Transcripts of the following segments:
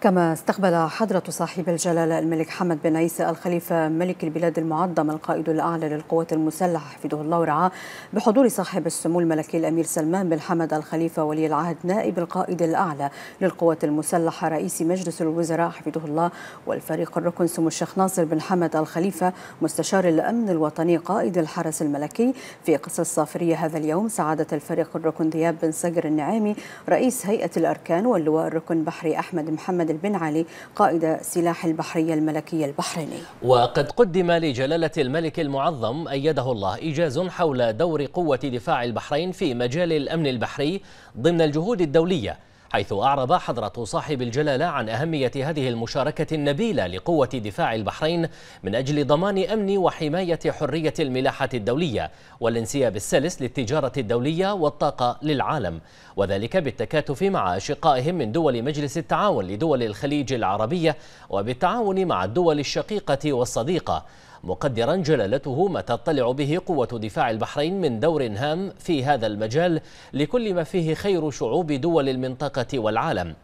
كما استقبل حضرة صاحب الجلالة الملك حمد بن عيسى الخليفة ملك البلاد المعظم القائد الأعلى للقوات المسلحة حفظه الله ورعاه بحضور صاحب السمو الملكي الأمير سلمان بن حمد الخليفة ولي العهد نائب القائد الأعلى للقوات المسلحة رئيس مجلس الوزراء حفظه الله والفريق الركن سمو الشيخ ناصر بن حمد الخليفة مستشار الأمن الوطني قائد الحرس الملكي في قصة الصافرية هذا اليوم سعادة الفريق الركن دياب بن صقر النعيمي رئيس هيئة الأركان واللواء الركن بحري أحمد محمد محمد بن علي قائد سلاح البحرية الملكية البحريني وقد قدم لجلالة الملك المعظم أيده الله إيجاز حول دور قوة دفاع البحرين في مجال الأمن البحري ضمن الجهود الدولية حيث أعرب حضرة صاحب الجلالة عن أهمية هذه المشاركة النبيلة لقوة دفاع البحرين من أجل ضمان أمن وحماية حرية الملاحة الدولية والانسياب السلس للتجارة الدولية والطاقة للعالم وذلك بالتكاتف مع أشقائهم من دول مجلس التعاون لدول الخليج العربية وبالتعاون مع الدول الشقيقة والصديقة مقدرا جلالته ما تطلع به قوة دفاع البحرين من دور هام في هذا المجال لكل ما فيه خير شعوب دول المنطقة والعالم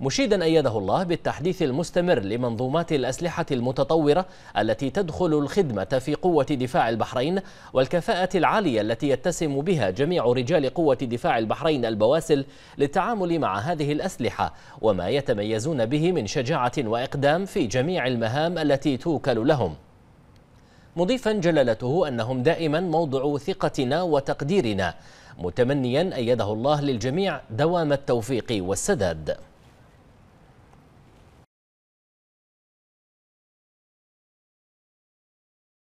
مشيدا أيده الله بالتحديث المستمر لمنظومات الأسلحة المتطورة التي تدخل الخدمة في قوة دفاع البحرين والكفاءة العالية التي يتسم بها جميع رجال قوة دفاع البحرين البواسل للتعامل مع هذه الأسلحة وما يتميزون به من شجاعة وإقدام في جميع المهام التي توكل لهم مضيفا جلالته أنهم دائما موضع ثقتنا وتقديرنا متمنيا أيده الله للجميع دوام التوفيق والسداد